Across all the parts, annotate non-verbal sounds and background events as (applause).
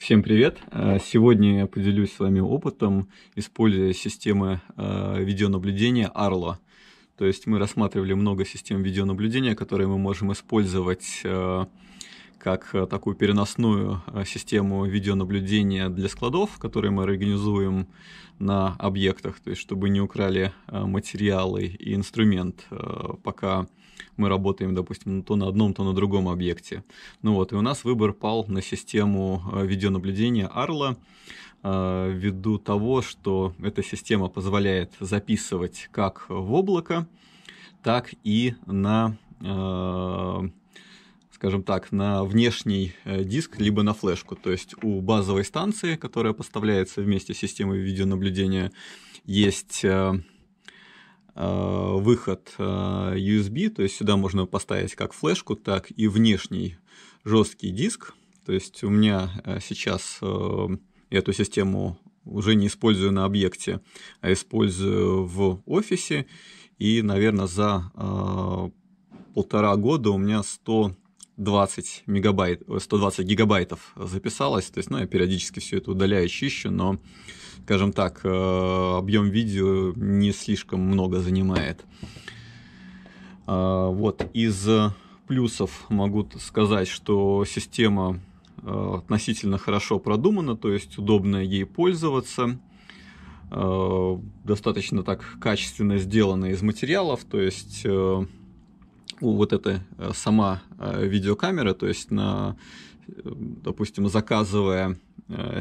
Всем привет! Э, сегодня я поделюсь с вами опытом, используя системы э, видеонаблюдения Arlo. То есть мы рассматривали много систем видеонаблюдения, которые мы можем использовать э, как э, такую переносную э, систему видеонаблюдения для складов, которые мы организуем на объектах, то есть чтобы не украли э, материалы и инструмент, пока мы работаем, допустим, то на одном, то на другом объекте. Ну вот, и у нас выбор пал на систему видеонаблюдения Arla, ввиду того, что эта система позволяет записывать как в облако, так и на скажем так, на внешний э, диск, либо на флешку. То есть у базовой станции, которая поставляется вместе с системой видеонаблюдения, есть э, э, выход USB, то есть сюда можно поставить как флешку, так и внешний жесткий диск. То есть у меня сейчас эту систему уже не использую на объекте, а использую в офисе. И, наверное, за полтора года у меня 100 120 мегабайт, 120 э, гигабайтов записалось. То есть, ну, я периодически все это удаляю, чищу, но, скажем так, э, объем видео не слишком много занимает. А, вот, из плюсов могу сказать, что система э, относительно хорошо продумана, то есть удобно ей пользоваться достаточно так качественно сделано из материалов, то есть у вот эта э, сама э, видеокамера, то есть на, э, допустим, заказывая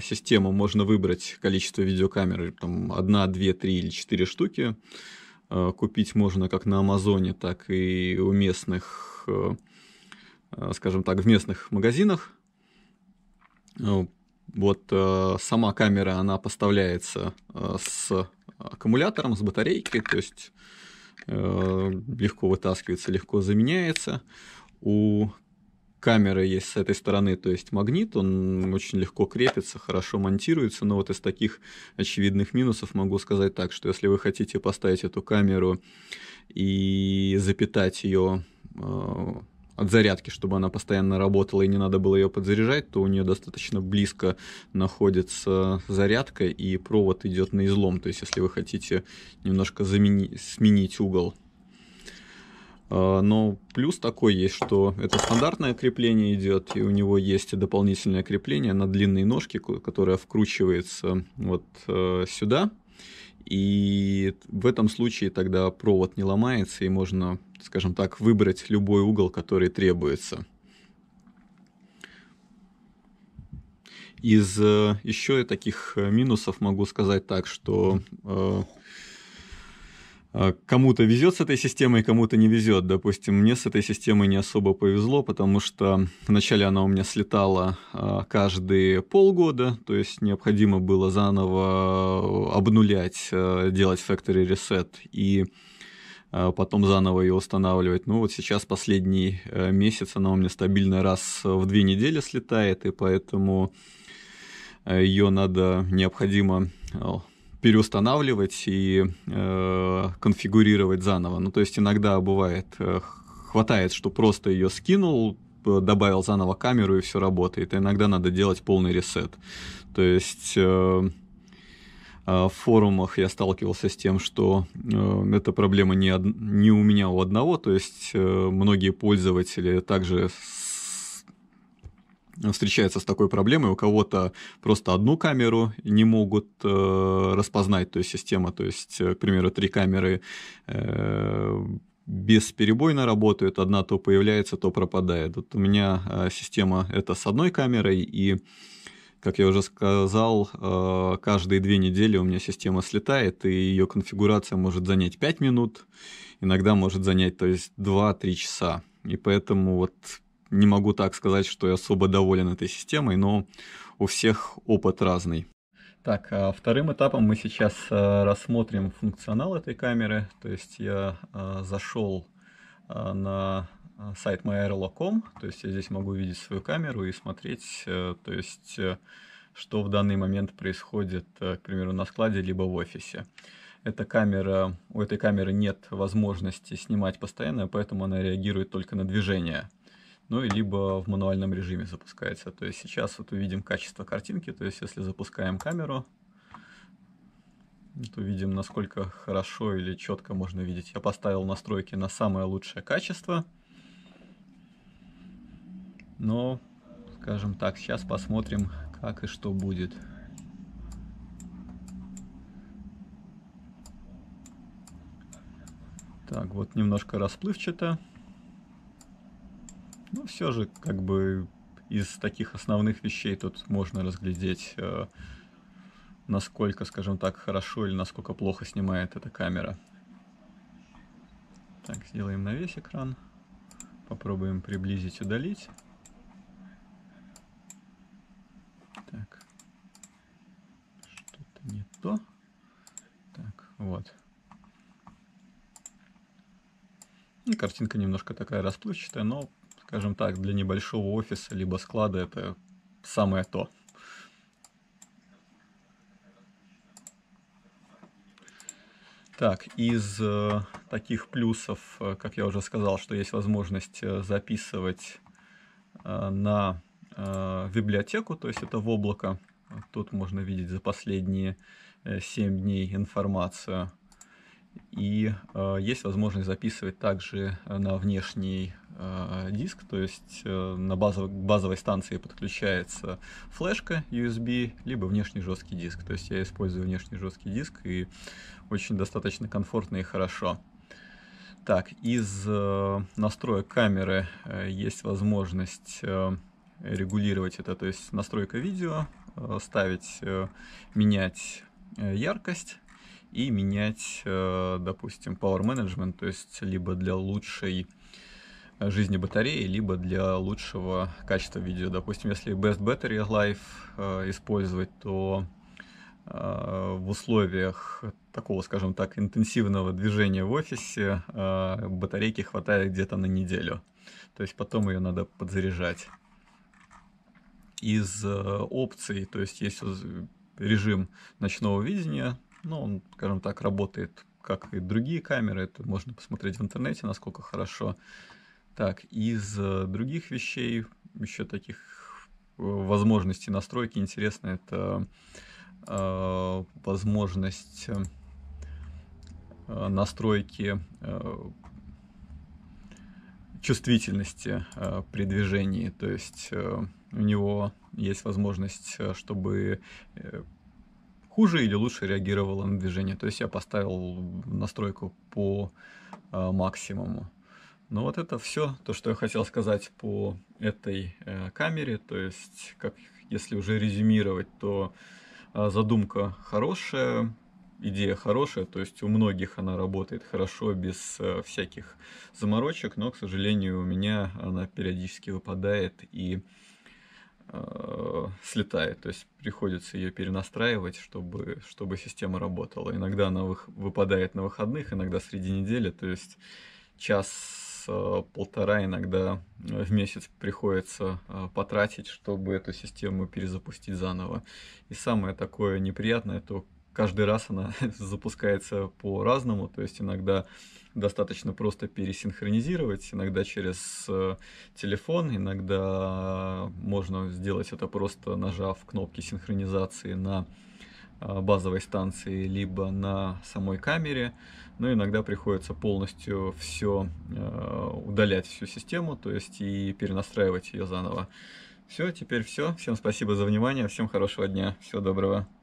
систему, можно выбрать количество видеокамер, там, одна, две, три или четыре штуки. Купить можно как на Амазоне, так и у местных, скажем так, в местных магазинах. Вот сама камера, она поставляется с аккумулятором, с батарейкой, то есть Э, легко вытаскивается, легко заменяется. У камеры есть с этой стороны, то есть магнит, он очень легко крепится, хорошо монтируется, но вот из таких очевидных минусов могу сказать так, что если вы хотите поставить эту камеру и запитать ее от зарядки, чтобы она постоянно работала и не надо было ее подзаряжать, то у нее достаточно близко находится зарядка и провод идет на излом. То есть, если вы хотите немножко заменить, сменить угол а, но плюс такой есть, что это стандартное крепление идет, и у него есть дополнительное крепление на длинные ножки, которое вкручивается вот э, сюда. И в этом случае тогда провод не ломается, и можно, скажем так, выбрать любой угол, который требуется. Из э, еще таких э, минусов могу сказать так, что э, а, кому-то везет с этой системой, кому-то не везет. Допустим, мне с этой системой не особо повезло, потому что вначале она у меня слетала а, каждые полгода, то есть необходимо было заново а, обнулять, делать factory reset и потом заново ее устанавливать. Ну вот сейчас последний э, месяц она у меня стабильно раз в две недели слетает, и поэтому э, ее надо необходимо переустанавливать и э, конфигурировать заново. Ну, то есть иногда бывает, э, хватает, что просто ее скинул, добавил заново камеру и все работает. иногда надо делать полный ресет. То есть э, а в форумах я сталкивался с тем, что э, эта проблема не, од... не у меня а у одного, то есть э, многие пользователи также встречается с такой проблемой, у кого-то просто одну камеру не могут э, распознать, то есть система, то есть, э, к примеру, три камеры э, бесперебойно работают, одна то появляется, то пропадает. Вот у меня э, система это с одной камерой, и, как я уже сказал, э, каждые две недели у меня система слетает, и ее конфигурация может занять 5 минут, иногда может занять, то есть 2-3 часа. И поэтому вот не могу так сказать, что я особо доволен этой системой, но у всех опыт разный. Так, а вторым этапом мы сейчас э, рассмотрим функционал этой камеры. То есть я э, зашел э, на сайт myarlo.com, то есть я здесь могу видеть свою камеру и смотреть, то есть что в данный момент происходит, к примеру, на складе либо в офисе. Эта камера, у этой камеры нет возможности снимать постоянно, поэтому она реагирует только на движение ну и либо в мануальном режиме запускается. То есть сейчас вот увидим качество картинки, то есть если запускаем камеру, то видим, насколько хорошо или четко можно видеть. Я поставил настройки на самое лучшее качество. Но, скажем так, сейчас посмотрим, как и что будет. Так, вот немножко расплывчато. Но ну, все же, как бы, из таких основных вещей тут можно разглядеть, э, насколько, скажем так, хорошо или насколько плохо снимает эта камера. Так, сделаем на весь экран. Попробуем приблизить, удалить. Так. Что-то не то. Так, вот. И ну, картинка немножко такая расплывчатая, но скажем так, для небольшого офиса либо склада это самое то. Так, из э, таких плюсов, э, как я уже сказал, что есть возможность э, записывать э, на э, библиотеку, то есть это в облако. Тут можно видеть за последние э, 7 дней информацию. И э, есть возможность записывать также э, на внешний э, диск, то есть э, на базовой, базовой станции подключается флешка USB, либо внешний жесткий диск. То есть я использую внешний жесткий диск и очень достаточно комфортно и хорошо. Так, из э, настроек камеры э, есть возможность э, регулировать это, то есть настройка видео, э, ставить, э, менять э, яркость и менять, э, допустим, Power Management, то есть либо для лучшей жизни батареи, либо для лучшего качества видео. Допустим, если Best Battery Life э, использовать, то э, в условиях такого, скажем так, интенсивного движения в офисе батарейки хватает где-то на неделю. То есть потом ее надо подзаряжать. Из опций, то есть есть режим ночного видения, ну, он, скажем так, работает, как и другие камеры. Это можно посмотреть в интернете, насколько хорошо. Так, из э, других вещей, еще таких э, возможностей настройки интересно, это э, возможность э, настройки э, чувствительности э, при движении. То есть э, у него есть возможность, чтобы э, хуже или лучше реагировало на движение. То есть я поставил настройку по э, максимуму. Ну вот это все, то, что я хотел сказать по этой э, камере. То есть, как, если уже резюмировать, то э, задумка хорошая, идея хорошая. То есть у многих она работает хорошо, без э, всяких заморочек. Но, к сожалению, у меня она периодически выпадает и э, слетает. То есть приходится ее перенастраивать, чтобы, чтобы система работала. Иногда она вы, выпадает на выходных, иногда среди недели. То есть час-полтора э, иногда э, в месяц приходится э, потратить, чтобы эту систему перезапустить заново. И самое такое неприятное, то каждый раз она (laughs) запускается по-разному, то есть иногда достаточно просто пересинхронизировать, иногда через э, телефон, иногда можно сделать это просто нажав кнопки синхронизации на э, базовой станции, либо на самой камере, но иногда приходится полностью все э, удалять всю систему, то есть и перенастраивать ее заново. Все, теперь все. Всем спасибо за внимание, всем хорошего дня, всего доброго.